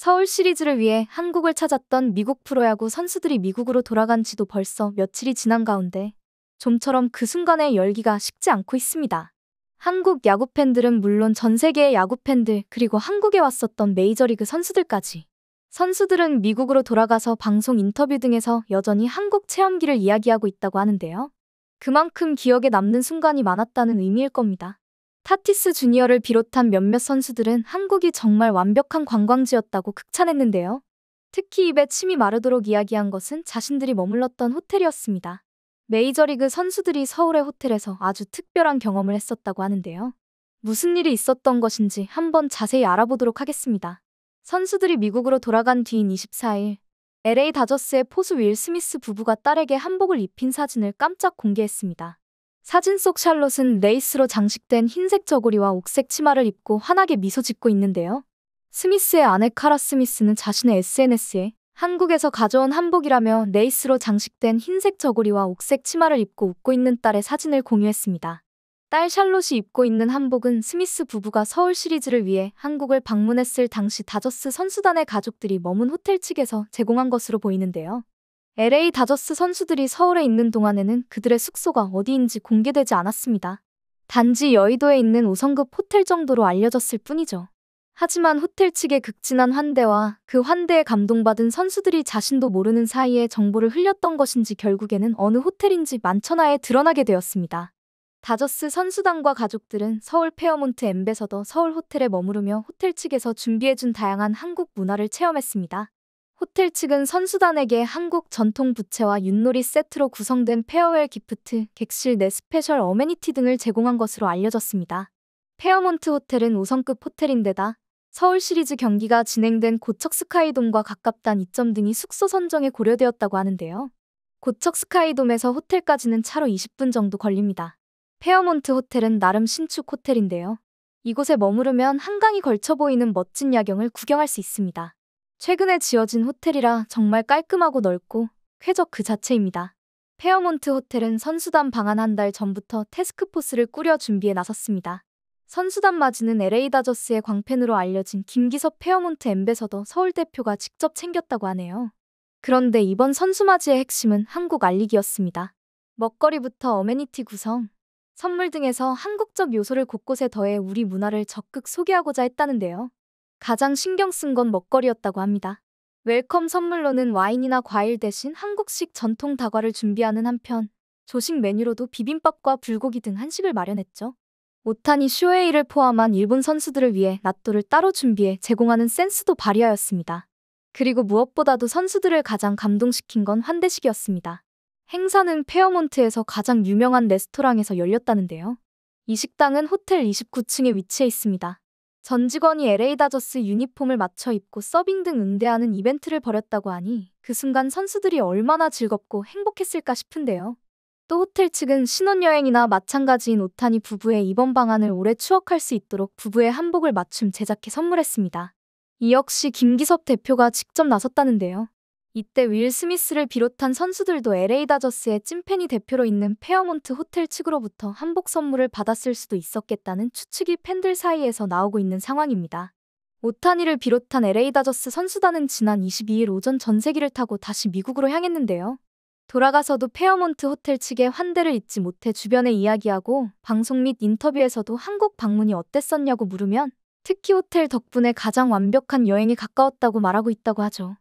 서울 시리즈를 위해 한국을 찾았던 미국 프로야구 선수들이 미국으로 돌아간 지도 벌써 며칠이 지난 가운데 좀처럼 그 순간의 열기가 식지 않고 있습니다. 한국 야구 팬들은 물론 전 세계의 야구 팬들 그리고 한국에 왔었던 메이저리그 선수들까지 선수들은 미국으로 돌아가서 방송 인터뷰 등에서 여전히 한국 체험기를 이야기하고 있다고 하는데요. 그만큼 기억에 남는 순간이 많았다는 의미일 겁니다. 타티스 주니어를 비롯한 몇몇 선수들은 한국이 정말 완벽한 관광지였다고 극찬했는데요. 특히 입에 침이 마르도록 이야기한 것은 자신들이 머물렀던 호텔이었습니다. 메이저리그 선수들이 서울의 호텔에서 아주 특별한 경험을 했었다고 하는데요. 무슨 일이 있었던 것인지 한번 자세히 알아보도록 하겠습니다. 선수들이 미국으로 돌아간 뒤인 24일, LA 다저스의 포수 윌 스미스 부부가 딸에게 한복을 입힌 사진을 깜짝 공개했습니다. 사진 속 샬롯은 레이스로 장식된 흰색 저고리와 옥색 치마를 입고 환하게 미소 짓고 있는데요. 스미스의 아내 카라 스미스는 자신의 SNS에 한국에서 가져온 한복이라며 레이스로 장식된 흰색 저고리와 옥색 치마를 입고 웃고 있는 딸의 사진을 공유했습니다. 딸 샬롯이 입고 있는 한복은 스미스 부부가 서울 시리즈를 위해 한국을 방문했을 당시 다저스 선수단의 가족들이 머문 호텔 측에서 제공한 것으로 보이는데요. LA 다저스 선수들이 서울에 있는 동안에는 그들의 숙소가 어디인지 공개되지 않았습니다. 단지 여의도에 있는 우성급 호텔 정도로 알려졌을 뿐이죠. 하지만 호텔 측의 극진한 환대와 그 환대에 감동받은 선수들이 자신도 모르는 사이에 정보를 흘렸던 것인지 결국에는 어느 호텔인지 만천하에 드러나게 되었습니다. 다저스 선수단과 가족들은 서울 페어몬트 엠베서더 서울 호텔에 머무르며 호텔 측에서 준비해준 다양한 한국 문화를 체험했습니다. 호텔 측은 선수단에게 한국 전통 부채와 윷놀이 세트로 구성된 페어웰 기프트, 객실 내 스페셜 어메니티 등을 제공한 것으로 알려졌습니다. 페어몬트 호텔은 우선급 호텔인데다 서울 시리즈 경기가 진행된 고척 스카이돔과 가깝다는 이점 등이 숙소 선정에 고려되었다고 하는데요. 고척 스카이돔에서 호텔까지는 차로 20분 정도 걸립니다. 페어몬트 호텔은 나름 신축 호텔인데요. 이곳에 머무르면 한강이 걸쳐 보이는 멋진 야경을 구경할 수 있습니다. 최근에 지어진 호텔이라 정말 깔끔하고 넓고 쾌적 그 자체입니다. 페어몬트 호텔은 선수단 방한 한 달 전부터 테스크포스를 꾸려 준비에 나섰습니다. 선수단 맞이는 LA 다저스의 광팬으로 알려진 김기섭 페어몬트 엠베서더 서울 대표가 직접 챙겼다고 하네요. 그런데 이번 선수 맞이의 핵심은 한국 알리기였습니다. 먹거리부터 어메니티 구성, 선물 등에서 한국적 요소를 곳곳에 더해 우리 문화를 적극 소개하고자 했다는데요. 가장 신경 쓴 건 먹거리였다고 합니다. 웰컴 선물로는 와인이나 과일 대신 한국식 전통 다과를 준비하는 한편 조식 메뉴로도 비빔밥과 불고기 등 한식을 마련했죠. 오타니 쇼헤이를 포함한 일본 선수들을 위해 낫또를 따로 준비해 제공하는 센스도 발휘하였습니다. 그리고 무엇보다도 선수들을 가장 감동시킨 건 환대식이었습니다. 행사는 페어몬트에서 가장 유명한 레스토랑에서 열렸다는데요. 이 식당은 호텔 29층에 위치해 있습니다. 전 직원이 LA 다저스 유니폼을 맞춰 입고 서빙 등 응대하는 이벤트를 벌였다고 하니 그 순간 선수들이 얼마나 즐겁고 행복했을까 싶은데요. 또 호텔 측은 신혼여행이나 마찬가지인 오타니 부부의 이번 방안을 오래 추억할 수 있도록 부부의 한복을 맞춤 제작해 선물했습니다. 이 역시 김기섭 대표가 직접 나섰다는데요. 이때 윌 스미스를 비롯한 선수들도 LA 다저스의 찐팬이 대표로 있는 페어몬트 호텔 측으로부터 한복 선물을 받았을 수도 있었겠다는 추측이 팬들 사이에서 나오고 있는 상황입니다. 오타니를 비롯한 LA 다저스 선수단은 지난 22일 오전 전세기를 타고 다시 미국으로 향했는데요. 돌아가서도 페어몬트 호텔 측의 환대를 잊지 못해 주변에 이야기하고 방송 및 인터뷰에서도 한국 방문이 어땠었냐고 물으면 특히 호텔 덕분에 가장 완벽한 여행이 가까웠다고 말하고 있다고 하죠.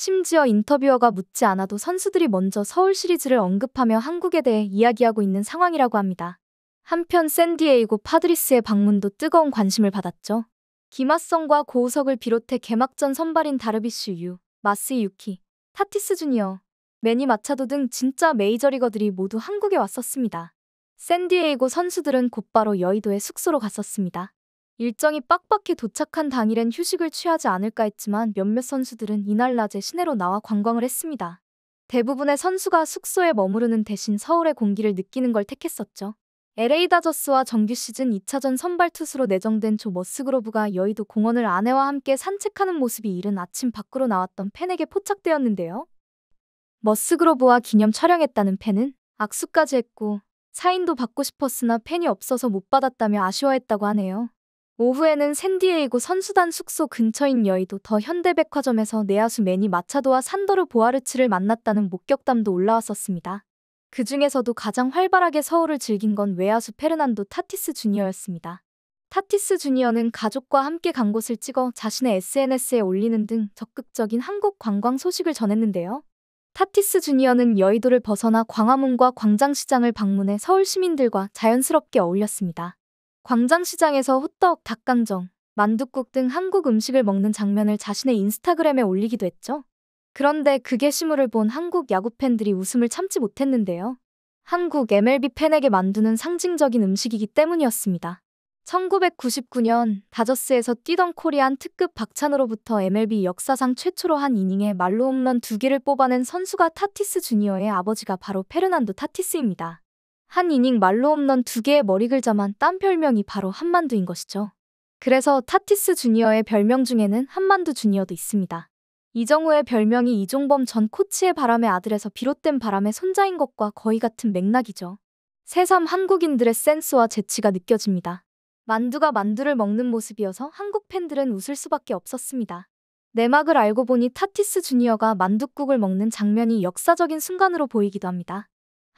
심지어 인터뷰어가 묻지 않아도 선수들이 먼저 서울 시리즈를 언급하며 한국에 대해 이야기하고 있는 상황이라고 합니다. 한편 샌디에이고 파드리스의 방문도 뜨거운 관심을 받았죠. 김하성과 고우석을 비롯해 개막전 선발인 다르비슈 유, 마스 유키, 타티스 주니어, 매니 마차도 등 진짜 메이저리거들이 모두 한국에 왔었습니다. 샌디에이고 선수들은 곧바로 여의도의 숙소로 갔었습니다. 일정이 빡빡히 도착한 당일엔 휴식을 취하지 않을까 했지만 몇몇 선수들은 이날 낮에 시내로 나와 관광을 했습니다. 대부분의 선수가 숙소에 머무르는 대신 서울의 공기를 느끼는 걸 택했었죠. LA 다저스와 정규 시즌 2차전 선발 투수로 내정된 조 머스그로브가 여의도 공원을 아내와 함께 산책하는 모습이 이른 아침 밖으로 나왔던 팬에게 포착되었는데요. 머스그로브와 기념 촬영했다는 팬은 악수까지 했고 사인도 받고 싶었으나 팬이 없어서 못 받았다며 아쉬워했다고 하네요. 오후에는 샌디에이고 선수단 숙소 근처인 여의도 더 현대백화점에서 내야수 매니 마차도와 산더르 보아르츠를 만났다는 목격담도 올라왔었습니다. 그 중에서도 가장 활발하게 서울을 즐긴 건 외야수 페르난도 타티스 주니어였습니다. 타티스 주니어는 가족과 함께 간 곳을 찍어 자신의 SNS에 올리는 등 적극적인 한국 관광 소식을 전했는데요. 타티스 주니어는 여의도를 벗어나 광화문과 광장시장을 방문해 서울 시민들과 자연스럽게 어울렸습니다. 광장시장에서 호떡, 닭강정, 만둣국 등 한국 음식을 먹는 장면을 자신의 인스타그램에 올리기도 했죠. 그런데 그 게시물을 본 한국 야구 팬들이 웃음을 참지 못했는데요. 한국 MLB 팬에게 만두는 상징적인 음식이기 때문이었습니다. 1999년 다저스에서 뛰던 코리안 특급 박찬으로부터 MLB 역사상 최초로 한 이닝에 말로 홈런 두개를 뽑아낸 선수가 타티스 주니어의 아버지가 바로 페르난도 타티스입니다. 한 이닝 말로 없는 두 개의 머리글자만 딴 별명이 바로 한만두인 것이죠. 그래서 타티스 주니어의 별명 중에는 한만두 주니어도 있습니다. 이정우의 별명이 이종범 전 코치의 바람의 아들에서 비롯된 바람의 손자인 것과 거의 같은 맥락이죠. 새삼 한국인들의 센스와 재치가 느껴집니다. 만두가 만두를 먹는 모습이어서 한국 팬들은 웃을 수밖에 없었습니다. 내막을 알고 보니 타티스 주니어가 만둣국을 먹는 장면이 역사적인 순간으로 보이기도 합니다.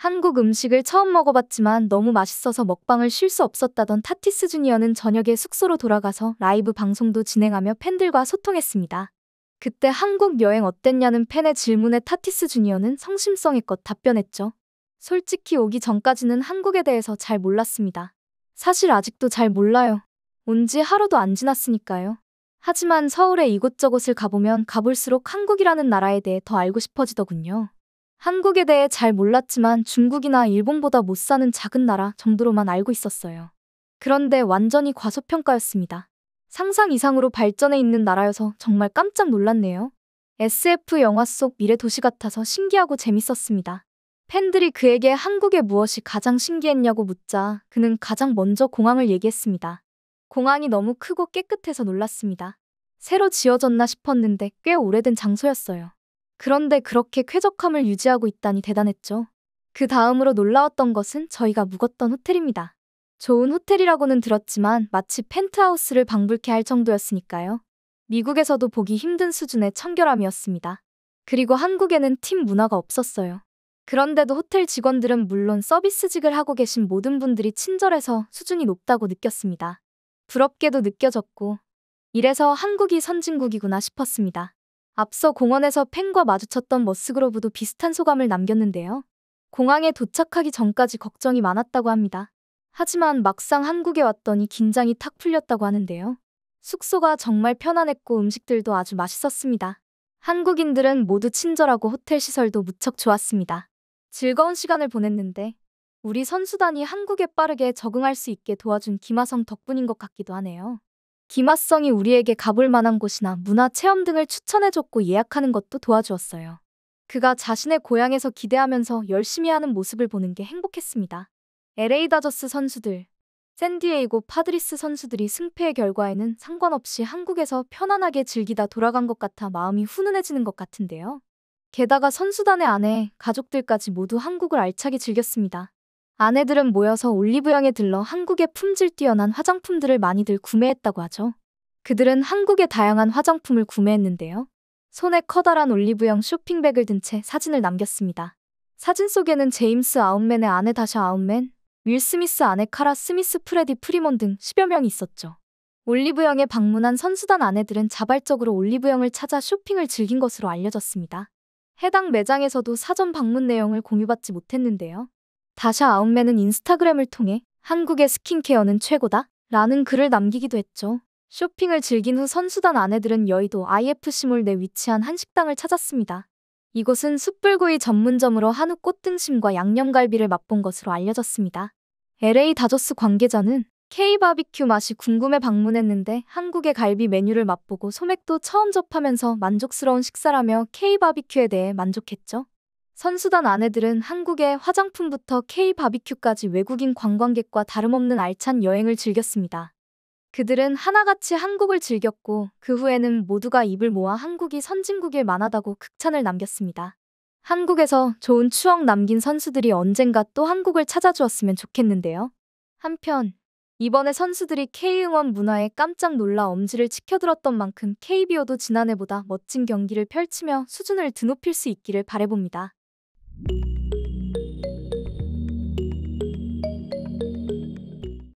한국 음식을 처음 먹어봤지만 너무 맛있어서 먹방을 쉴 수 없었다던 타티스 주니어는 저녁에 숙소로 돌아가서 라이브 방송도 진행하며 팬들과 소통했습니다. 그때 한국 여행 어땠냐는 팬의 질문에 타티스 주니어는 성심성의껏 답변했죠. 솔직히 오기 전까지는 한국에 대해서 잘 몰랐습니다. 사실 아직도 잘 몰라요. 온 지 하루도 안 지났으니까요. 하지만 서울의 이곳저곳을 가보면 가볼수록 한국이라는 나라에 대해 더 알고 싶어지더군요. 한국에 대해 잘 몰랐지만 중국이나 일본보다 못 사는 작은 나라 정도로만 알고 있었어요. 그런데 완전히 과소평가였습니다. 상상 이상으로 발전해 있는 나라여서 정말 깜짝 놀랐네요. SF 영화 속 미래 도시 같아서 신기하고 재밌었습니다. 팬들이 그에게 한국의 무엇이 가장 신기했냐고 묻자 그는 가장 먼저 공항을 얘기했습니다. 공항이 너무 크고 깨끗해서 놀랐습니다. 새로 지어졌나 싶었는데 꽤 오래된 장소였어요. 그런데 그렇게 쾌적함을 유지하고 있다니 대단했죠. 그 다음으로 놀라웠던 것은 저희가 묵었던 호텔입니다. 좋은 호텔이라고는 들었지만 마치 펜트하우스를 방불케 할 정도였으니까요. 미국에서도 보기 힘든 수준의 청결함이었습니다. 그리고 한국에는 팀 문화가 없었어요. 그런데도 호텔 직원들은 물론 서비스직을 하고 계신 모든 분들이 친절해서 수준이 높다고 느꼈습니다. 부럽게도 느껴졌고, 이래서 한국이 선진국이구나 싶었습니다. 앞서 공원에서 팬과 마주쳤던 머스그로브도 비슷한 소감을 남겼는데요. 공항에 도착하기 전까지 걱정이 많았다고 합니다. 하지만 막상 한국에 왔더니 긴장이 탁 풀렸다고 하는데요. 숙소가 정말 편안했고 음식들도 아주 맛있었습니다. 한국인들은 모두 친절하고 호텔 시설도 무척 좋았습니다. 즐거운 시간을 보냈는데 우리 선수단이 한국에 빠르게 적응할 수 있게 도와준 김하성 덕분인 것 같기도 하네요. 김하성이 우리에게 가볼 만한 곳이나 문화 체험 등을 추천해줬고 예약하는 것도 도와주었어요. 그가 자신의 고향에서 기대하면서 열심히 하는 모습을 보는 게 행복했습니다. LA 다저스 선수들, 샌디에이고 파드리스 선수들이 승패의 결과에는 상관없이 한국에서 편안하게 즐기다 돌아간 것 같아 마음이 훈훈해지는 것 같은데요. 게다가 선수단의 아내, 가족들까지 모두 한국을 알차게 즐겼습니다. 아내들은 모여서 올리브영에 들러 한국의 품질 뛰어난 화장품들을 많이들 구매했다고 하죠. 그들은 한국의 다양한 화장품을 구매했는데요. 손에 커다란 올리브영 쇼핑백을 든 채 사진을 남겼습니다. 사진 속에는 제임스 아웃맨의 아내 다샤 아웃맨, 윌 스미스 아내 카라 스미스 프레디 프리몬 등 10여 명이 있었죠. 올리브영에 방문한 선수단 아내들은 자발적으로 올리브영을 찾아 쇼핑을 즐긴 것으로 알려졌습니다. 해당 매장에서도 사전 방문 내용을 공유받지 못했는데요. 다샤 아웃맨은 인스타그램을 통해 한국의 스킨케어는 최고다 라는 글을 남기기도 했죠. 쇼핑을 즐긴 후 선수단 아내들은 여의도 IFC 몰내 위치한 한식당을 찾았습니다. 이곳은 숯불구이 전문점으로 한우 꽃등심과 양념갈비를 맛본 것으로 알려졌습니다. LA 다저스 관계자는 K-바비큐 맛이 궁금해 방문했는데 한국의 갈비 메뉴를 맛보고 소맥도 처음 접하면서 만족스러운 식사라며 K-바비큐에 대해 만족했죠. 선수단 아내들은 한국의 화장품부터 K-바비큐까지 외국인 관광객과 다름없는 알찬 여행을 즐겼습니다. 그들은 하나같이 한국을 즐겼고 그 후에는 모두가 입을 모아 한국이 선진국일 만하다고 극찬을 남겼습니다. 한국에서 좋은 추억 남긴 선수들이 언젠가 또 한국을 찾아주었으면 좋겠는데요. 한편 이번에 선수들이 K응원 문화에 깜짝 놀라 엄지를 치켜들었던 만큼 KBO도 지난해보다 멋진 경기를 펼치며 수준을 드높일 수 있기를 바래봅니다. you